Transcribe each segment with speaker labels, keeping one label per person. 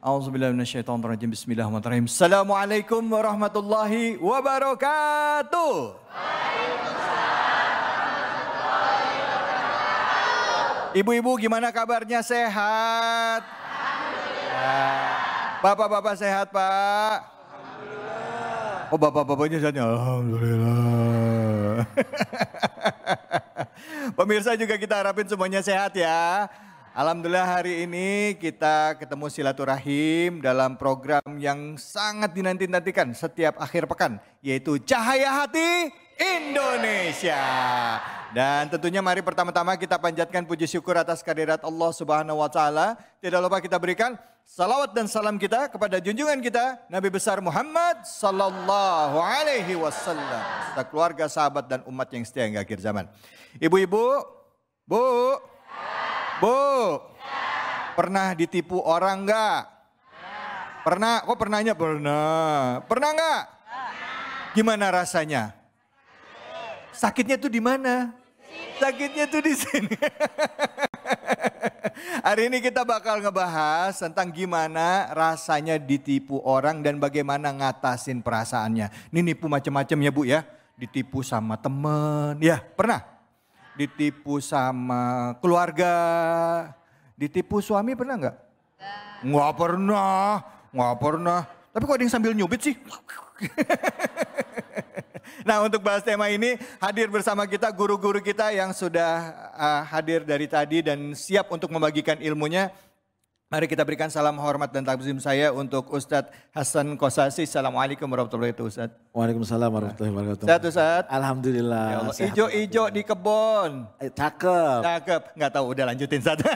Speaker 1: Auzubillahiminasyaitonirrajim. Bismillahirrahmanirrahim. Assalamualaikum warahmatullahi wabarakatuh. Ibu-ibu gimana kabarnya sehat? Bapak-bapak sehat pak? Oh bapak-bapaknya sehatnya. Alhamdulillah. Pemirsa juga kita harapin semuanya sehat ya. Alhamdulillah hari ini kita ketemu silaturahim dalam program yang sangat dinanti-nantikan setiap akhir pekan yaitu Cahaya Hati Indonesia. Dan tentunya mari pertama-tama kita panjatkan puji syukur atas kehadirat Allah Subhanahu wa taala. Tidak lupa kita berikan salawat dan salam kita kepada junjungan kita Nabi besar Muhammad sallallahu alaihi wasallam serta keluarga, sahabat dan umat yang setia hingga akhir zaman. Ibu-ibu, Bu, Bu. Pernah ditipu orang enggak? Pernah. Kok pernahnya pernah. Nah, pernah enggak? Gimana rasanya? Sakitnya tuh di mana? Sakitnya tuh di sini. Hari ini kita bakal ngebahas tentang gimana rasanya ditipu orang dan bagaimana ngatasin perasaannya. Ini nipu macam-macam ya Bu ya. Ditipu sama temen. Ya pernah? ditipu sama keluarga, ditipu suami pernah nggak? Nggak pernah, nggak pernah. Tapi kok ada yang sambil nyubit sih? nah untuk bahas tema ini hadir bersama kita guru-guru kita yang sudah uh, hadir dari tadi dan siap untuk membagikan ilmunya. Mari kita berikan salam hormat dan takzim saya untuk Ustadz Hasan Kosasi. Assalamualaikum warahmatullahi
Speaker 2: wabarakatuh Ustadz. Waalaikumsalam warahmatullahi wabarakatuh. Sehat Ustadz? Alhamdulillah. Ya
Speaker 1: ijo-ijo di kebun. Eh, cakep. Cakep. Gak tahu udah lanjutin Ustadz.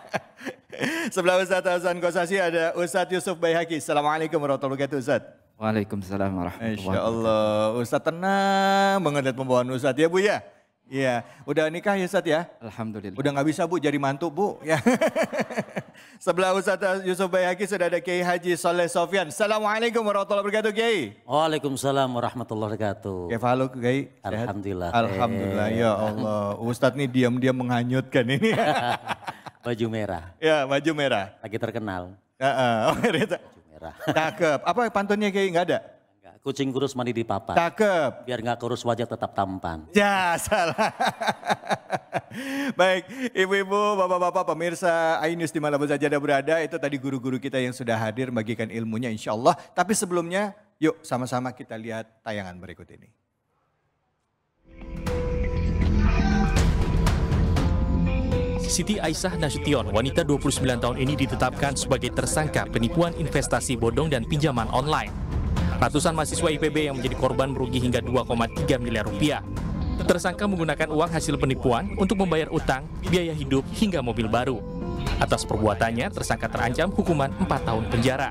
Speaker 1: Sebelah Ustadz Hasan Kosasi ada Ustadz Yusuf Bayhaki. Assalamualaikum warahmatullahi wabarakatuh Ustadz.
Speaker 3: Waalaikumsalam
Speaker 1: warahmatullahi wabarakatuh. Insya Allah. Ustadz tenang banget lihat pembawaan Ustadz ya Bu ya. Iya, udah nikah ya Ustadz ya? Alhamdulillah. Udah nggak bisa Bu jadi mantu Bu. Ya. Sebelah Ustadz Yusuf Bayaki sudah ada Kiai Haji Soleh Sofyan. Assalamualaikum warahmatullahi wabarakatuh
Speaker 4: Kiai. Waalaikumsalam warahmatullahi wabarakatuh. Kefalu Kiai. Alhamdulillah. Alhamdulillah ya eh.
Speaker 1: Allah. Ustadz nih diam-diam menghanyutkan ini. baju merah.
Speaker 4: Ya baju merah. Lagi terkenal. Uh -uh. baju merah. Cakep. Apa pantunnya Kiai nggak ada? Kucing kurus mandi di papan. Cakep. Biar nggak kurus wajah tetap tampan. Ya salah.
Speaker 1: Baik, ibu-ibu, bapak-bapak, pemirsa ainus di mana saja ada berada. Itu tadi guru-guru kita yang sudah hadir bagikan ilmunya insya Allah. Tapi sebelumnya yuk sama-sama kita lihat tayangan berikut ini.
Speaker 5: Siti Aisyah Nasution, wanita 29 tahun ini ditetapkan sebagai tersangka penipuan investasi bodong dan pinjaman online. Ratusan mahasiswa IPB yang menjadi korban merugi hingga 2,3 miliar rupiah. Tersangka menggunakan uang hasil penipuan untuk membayar utang, biaya hidup, hingga mobil baru. Atas perbuatannya, tersangka terancam hukuman 4 tahun penjara.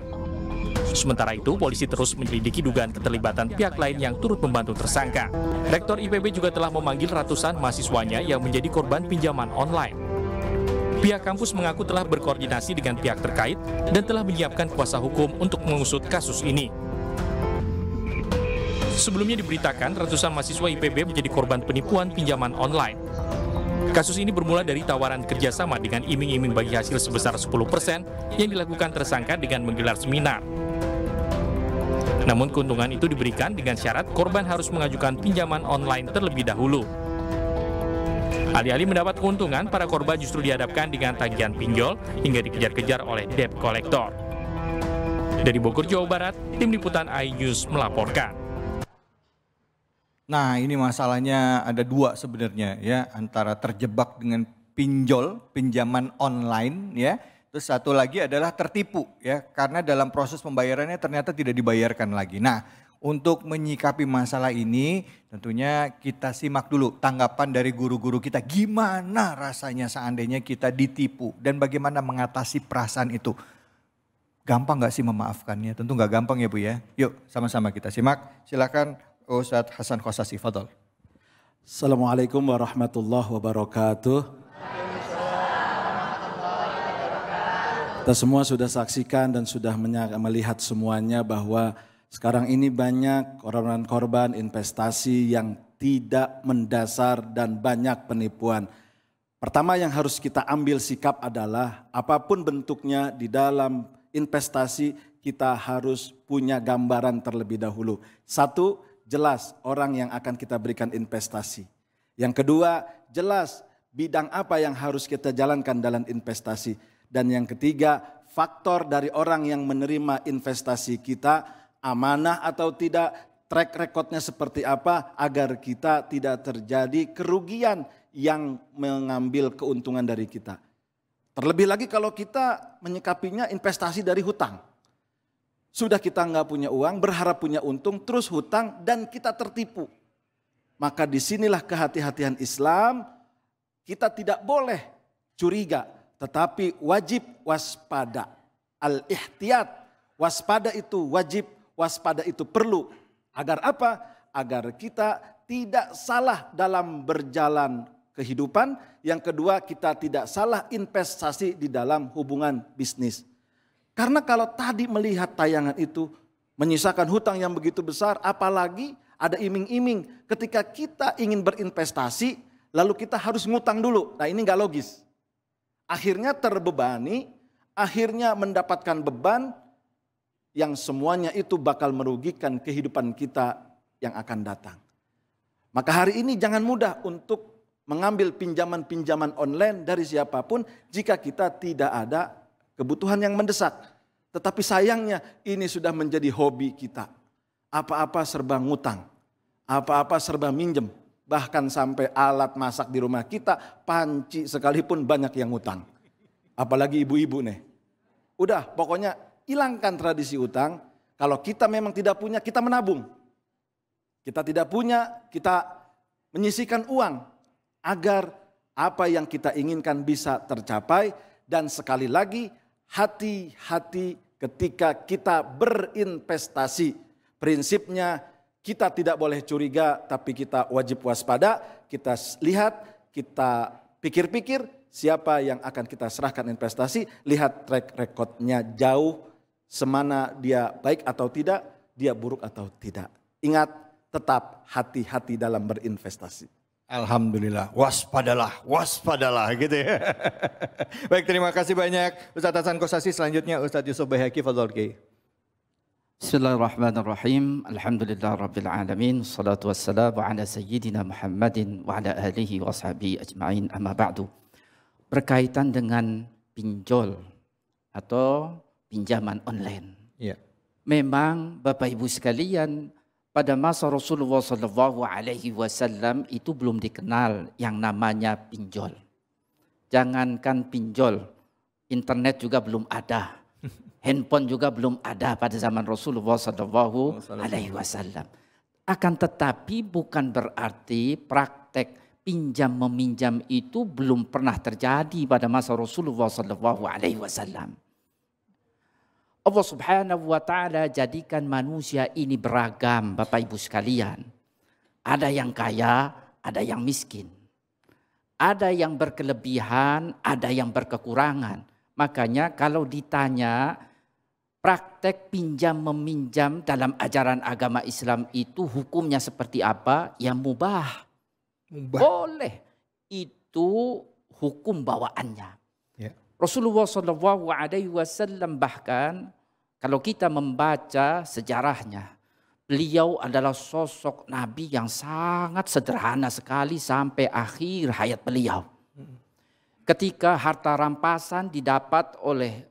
Speaker 5: Sementara itu, polisi terus menyelidiki dugaan keterlibatan pihak lain yang turut membantu tersangka. Rektor IPB juga telah memanggil ratusan mahasiswanya yang menjadi korban pinjaman online. Pihak kampus mengaku telah berkoordinasi dengan pihak terkait dan telah menyiapkan kuasa hukum untuk mengusut kasus ini. Sebelumnya diberitakan ratusan mahasiswa IPB menjadi korban penipuan pinjaman online. Kasus ini bermula dari tawaran kerjasama dengan iming-iming bagi hasil sebesar 10% yang dilakukan tersangka dengan menggelar seminar. Namun keuntungan itu diberikan dengan syarat korban harus mengajukan pinjaman online terlebih dahulu. Alih-alih mendapat keuntungan, para korban justru dihadapkan dengan tagihan pinjol hingga dikejar-kejar oleh debt collector. Dari Bogor, Jawa Barat, Tim Liputan iNews melaporkan.
Speaker 1: Nah ini masalahnya ada dua sebenarnya ya antara terjebak dengan pinjol, pinjaman online ya. Terus satu lagi adalah tertipu ya karena dalam proses pembayarannya ternyata tidak dibayarkan lagi. Nah untuk menyikapi masalah ini tentunya kita simak dulu tanggapan dari guru-guru kita. Gimana rasanya seandainya kita ditipu dan bagaimana mengatasi perasaan itu. Gampang gak sih memaafkannya? Tentu gak gampang ya Bu ya. Yuk sama-sama kita simak. Silakan Ustaz Hasan Khosasi. Fadl. Assalamualaikum
Speaker 2: warahmatullahi wabarakatuh. Kita semua sudah saksikan dan sudah melihat semuanya bahwa sekarang ini banyak korban-korban investasi yang tidak mendasar dan banyak penipuan. Pertama yang harus kita ambil sikap adalah apapun bentuknya di dalam investasi kita harus punya gambaran terlebih dahulu. Satu, jelas orang yang akan kita berikan investasi. Yang kedua, jelas bidang apa yang harus kita jalankan dalam investasi. Dan yang ketiga, faktor dari orang yang menerima investasi kita, amanah atau tidak, track recordnya seperti apa, agar kita tidak terjadi kerugian yang mengambil keuntungan dari kita. Terlebih lagi kalau kita menyikapinya investasi dari hutang. Sudah kita nggak punya uang, berharap punya untung, terus hutang dan kita tertipu. Maka disinilah kehati-hatian Islam, kita tidak boleh curiga, tetapi wajib waspada. Al-ihtiyat, waspada itu wajib, waspada itu perlu. Agar apa? Agar kita tidak salah dalam berjalan kehidupan. Yang kedua, kita tidak salah investasi di dalam hubungan bisnis. Karena kalau tadi melihat tayangan itu menyisakan hutang yang begitu besar, apalagi ada iming-iming ketika kita ingin berinvestasi, lalu kita harus ngutang dulu. Nah ini nggak logis. Akhirnya terbebani, akhirnya mendapatkan beban yang semuanya itu bakal merugikan kehidupan kita yang akan datang. Maka hari ini jangan mudah untuk mengambil pinjaman-pinjaman online dari siapapun jika kita tidak ada kebutuhan yang mendesak. Tetapi sayangnya ini sudah menjadi hobi kita. Apa-apa serba ngutang, apa-apa serba minjem. Bahkan sampai alat masak di rumah kita, panci sekalipun banyak yang ngutang. Apalagi ibu-ibu nih. Udah pokoknya hilangkan tradisi utang. Kalau kita memang tidak punya, kita menabung. Kita tidak punya, kita menyisihkan uang agar apa yang kita inginkan bisa tercapai dan sekali lagi hati-hati ketika kita berinvestasi. Prinsipnya kita tidak boleh curiga tapi kita wajib waspada, kita lihat, kita pikir-pikir siapa yang akan kita serahkan investasi, lihat track recordnya jauh semana dia baik atau tidak, dia buruk atau tidak. Ingat tetap hati-hati dalam berinvestasi.
Speaker 1: Alhamdulillah,
Speaker 2: waspadalah, waspadalah gitu ya. Baik, terima kasih banyak
Speaker 1: Ustaz Hasan Kosasi. Selanjutnya Ustaz Yusuf Bayhaki Fadol Ki.
Speaker 3: Bismillahirrahmanirrahim. Alhamdulillah Rabbil Alamin. Salatu wassalamu ala Sayyidina Muhammadin wa ala ahlihi wa ajma'in amma ba'du. Berkaitan dengan pinjol atau pinjaman online. Ya. Memang Bapak Ibu sekalian pada masa Rasulullah Shallallahu Alaihi Wasallam itu belum dikenal yang namanya pinjol. Jangankan pinjol, internet juga belum ada, handphone juga belum ada pada zaman Rasulullah Shallallahu Alaihi Wasallam. Akan tetapi bukan berarti praktek pinjam meminjam itu belum pernah terjadi pada masa Rasulullah Shallallahu Alaihi Wasallam. Allah Subhanahu wa taala jadikan manusia ini beragam, Bapak Ibu sekalian. Ada yang kaya, ada yang miskin. Ada yang berkelebihan, ada yang berkekurangan. Makanya kalau ditanya praktek pinjam meminjam dalam ajaran agama Islam itu hukumnya seperti apa? Ya mubah. mubah. Boleh. Itu hukum bawaannya. Rasulullah Shallallahu Alaihi Wasallam bahkan kalau kita membaca sejarahnya, beliau adalah sosok nabi yang sangat sederhana sekali sampai akhir hayat beliau. Ketika harta rampasan didapat oleh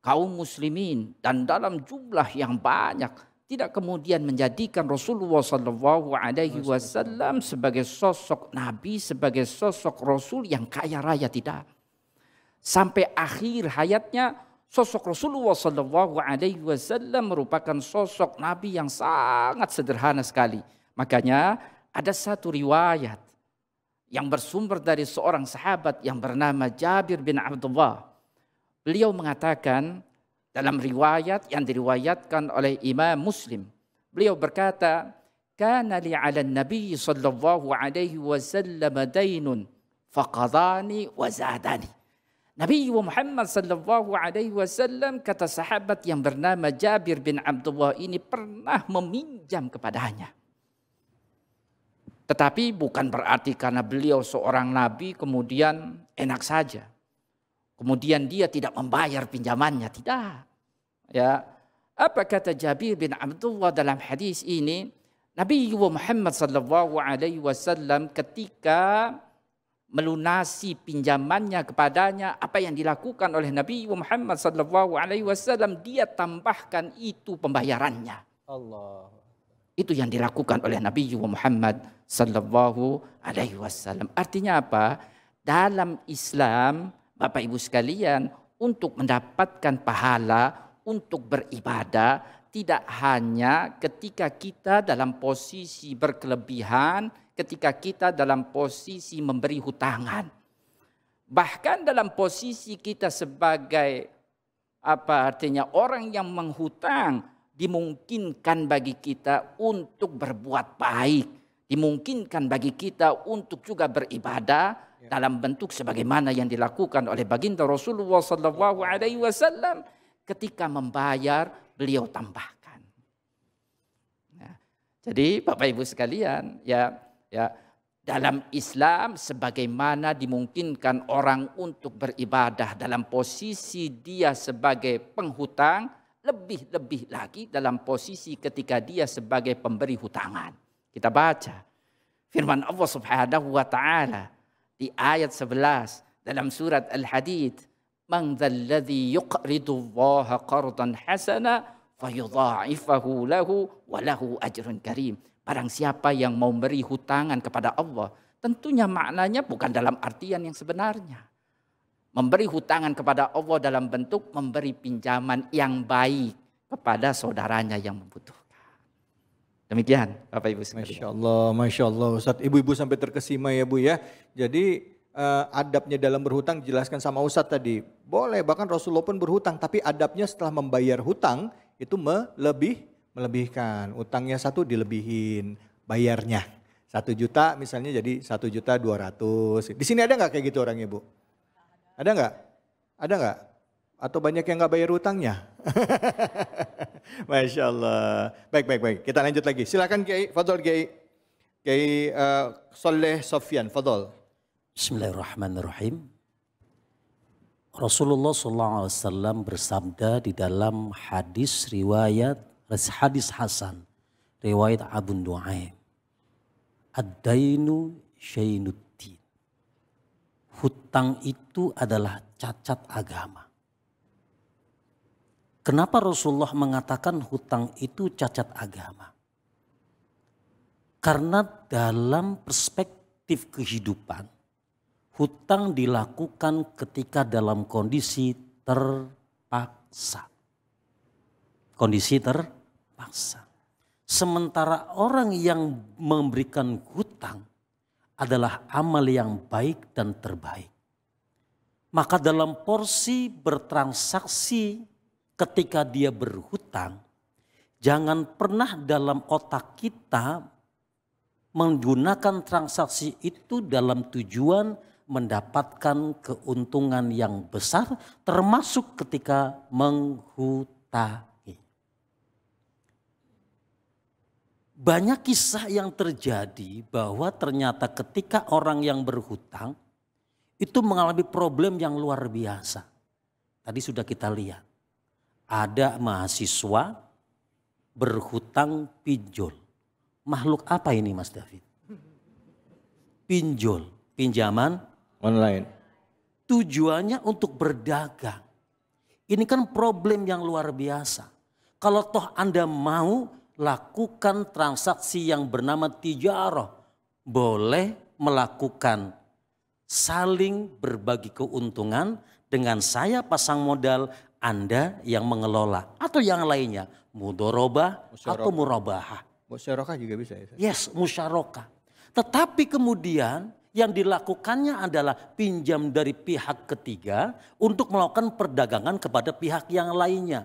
Speaker 3: kaum muslimin dan dalam jumlah yang banyak, tidak kemudian menjadikan Rasulullah Shallallahu Alaihi Wasallam sebagai sosok nabi, sebagai sosok rasul yang kaya raya tidak sampai akhir hayatnya sosok Rasulullah Shallallahu Alaihi Wasallam merupakan sosok Nabi yang sangat sederhana sekali. Makanya ada satu riwayat yang bersumber dari seorang sahabat yang bernama Jabir bin Abdullah. Beliau mengatakan dalam riwayat yang diriwayatkan oleh Imam Muslim. Beliau berkata, "Kana li 'ala Nabi sallallahu alaihi wasallam dainun faqadani wa zadani." Nabi Muhammad sallallahu alaihi wasallam kata sahabat yang bernama Jabir bin Abdullah ini pernah meminjam kepadanya. Tetapi bukan berarti karena beliau seorang nabi kemudian enak saja. Kemudian dia tidak membayar pinjamannya, tidak. Ya. Apa kata Jabir bin Abdullah dalam hadis ini? Nabi Muhammad sallallahu alaihi wasallam ketika melunasi pinjamannya kepadanya apa yang dilakukan oleh Nabi Muhammad sallallahu alaihi wasallam dia tambahkan itu pembayarannya Allah itu yang dilakukan oleh Nabi Muhammad sallallahu alaihi wasallam artinya apa dalam Islam Bapak Ibu sekalian untuk mendapatkan pahala untuk beribadah tidak hanya ketika kita dalam posisi berkelebihan ketika kita dalam posisi memberi hutangan. Bahkan dalam posisi kita sebagai apa artinya orang yang menghutang dimungkinkan bagi kita untuk berbuat baik, dimungkinkan bagi kita untuk juga beribadah dalam bentuk sebagaimana yang dilakukan oleh baginda Rasulullah saw ketika membayar beliau tambahkan. Nah, jadi Bapak Ibu sekalian, ya ya dalam Islam sebagaimana dimungkinkan orang untuk beribadah dalam posisi dia sebagai penghutang lebih-lebih lagi dalam posisi ketika dia sebagai pemberi hutangan. Kita baca firman Allah Subhanahu wa taala di ayat 11 dalam surat Al-Hadid, "Man yuqridu Allah qardan hasana fayudha'ifahu lahu walahu ajrun karim. Barang siapa yang mau beri hutangan kepada Allah, tentunya maknanya bukan dalam artian yang sebenarnya. Memberi hutangan kepada Allah dalam bentuk memberi pinjaman yang baik kepada saudaranya yang membutuhkan.
Speaker 1: Demikian Bapak Ibu sekalian. Masya Allah, Masya Allah Ustaz. Ibu-ibu sampai terkesima ya Bu ya. Jadi uh, adabnya dalam berhutang dijelaskan sama Ustaz tadi. Boleh bahkan Rasulullah pun berhutang tapi adabnya setelah membayar hutang itu melebih melebihkan utangnya satu dilebihin bayarnya satu juta misalnya jadi satu juta dua ratus di sini ada nggak kayak gitu orangnya bu ada nggak ada nggak atau banyak yang nggak bayar utangnya masya Allah baik baik baik kita lanjut lagi silakan Kiai Fadol Kiai Kiai uh, Soleh sofian Fadol
Speaker 4: Bismillahirrahmanirrahim Rasulullah SAW bersabda di dalam hadis riwayat hadis Hasan riwayat Abu Nuaim adainu dainu hutang itu adalah cacat agama Kenapa Rasulullah mengatakan hutang itu cacat agama? Karena dalam perspektif kehidupan hutang dilakukan ketika dalam kondisi terpaksa. Kondisi terpaksa. Sementara orang yang memberikan hutang adalah amal yang baik dan terbaik. Maka dalam porsi bertransaksi ketika dia berhutang, jangan pernah dalam otak kita menggunakan transaksi itu dalam tujuan mendapatkan keuntungan yang besar termasuk ketika menghutangi. Banyak kisah yang terjadi bahwa ternyata ketika orang yang berhutang itu mengalami problem yang luar biasa. Tadi sudah kita lihat. Ada mahasiswa berhutang pinjol. Makhluk apa ini Mas David? Pinjol, pinjaman Online. Tujuannya untuk berdagang. Ini kan problem yang luar biasa. Kalau toh Anda mau lakukan transaksi yang bernama tijarah, boleh melakukan saling berbagi keuntungan dengan saya pasang modal, Anda yang mengelola atau yang lainnya, mudoroba atau murabahah. Musyarakah juga bisa ya? Yes, musyarakah. Tetapi kemudian yang dilakukannya adalah pinjam dari pihak ketiga untuk melakukan perdagangan kepada pihak yang lainnya.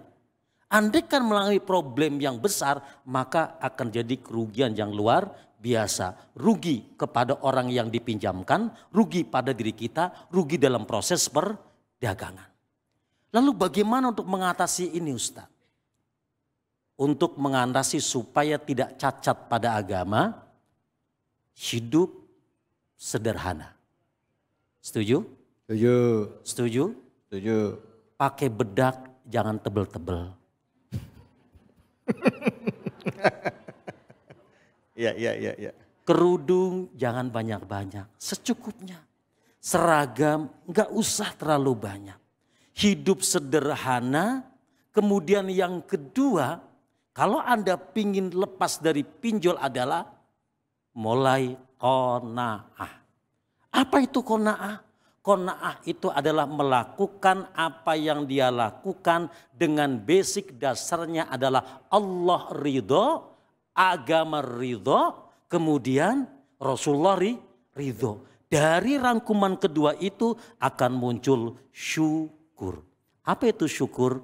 Speaker 4: Andaikan melalui problem yang besar, maka akan jadi kerugian yang luar biasa. Rugi kepada orang yang dipinjamkan, rugi pada diri kita, rugi dalam proses perdagangan. Lalu bagaimana untuk mengatasi ini Ustaz? Untuk mengatasi supaya tidak cacat pada agama, hidup sederhana. Setuju? Setuju. Setuju? Setuju. Pakai bedak jangan tebel-tebel. Iya, iya, iya, ya. Kerudung jangan banyak-banyak, secukupnya. Seragam nggak usah terlalu banyak. Hidup sederhana, kemudian yang kedua, kalau Anda pingin lepas dari pinjol adalah mulai kona'ah. Apa itu kona'ah? Kona'ah itu adalah melakukan apa yang dia lakukan dengan basic dasarnya adalah Allah ridho, agama ridho, kemudian Rasulullah ridho. Dari rangkuman kedua itu akan muncul syukur. Apa itu syukur?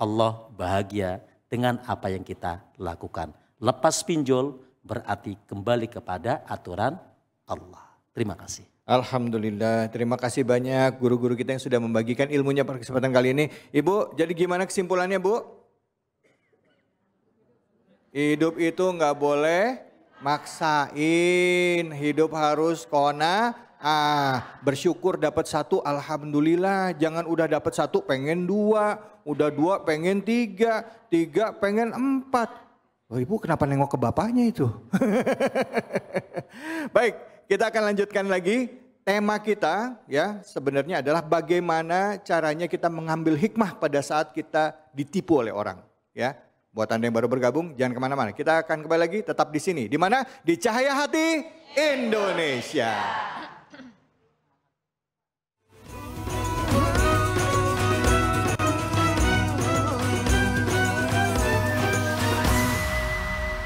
Speaker 4: Allah bahagia dengan apa yang kita lakukan. Lepas pinjol, berarti kembali kepada aturan Allah. Terima kasih.
Speaker 1: Alhamdulillah, terima kasih banyak guru-guru kita yang sudah membagikan ilmunya pada kesempatan kali ini. Ibu, jadi gimana kesimpulannya Bu? Hidup itu nggak boleh maksain, hidup harus kona, ah, bersyukur dapat satu, alhamdulillah. Jangan udah dapat satu pengen dua, udah dua pengen tiga, tiga pengen empat, Oh, ibu kenapa nengok ke bapaknya itu? Baik, kita akan lanjutkan lagi tema kita ya sebenarnya adalah bagaimana caranya kita mengambil hikmah pada saat kita ditipu oleh orang ya. Buat Anda yang baru bergabung, jangan kemana-mana. Kita akan kembali lagi tetap di sini. Di mana? Di Cahaya Hati Indonesia. Indonesia.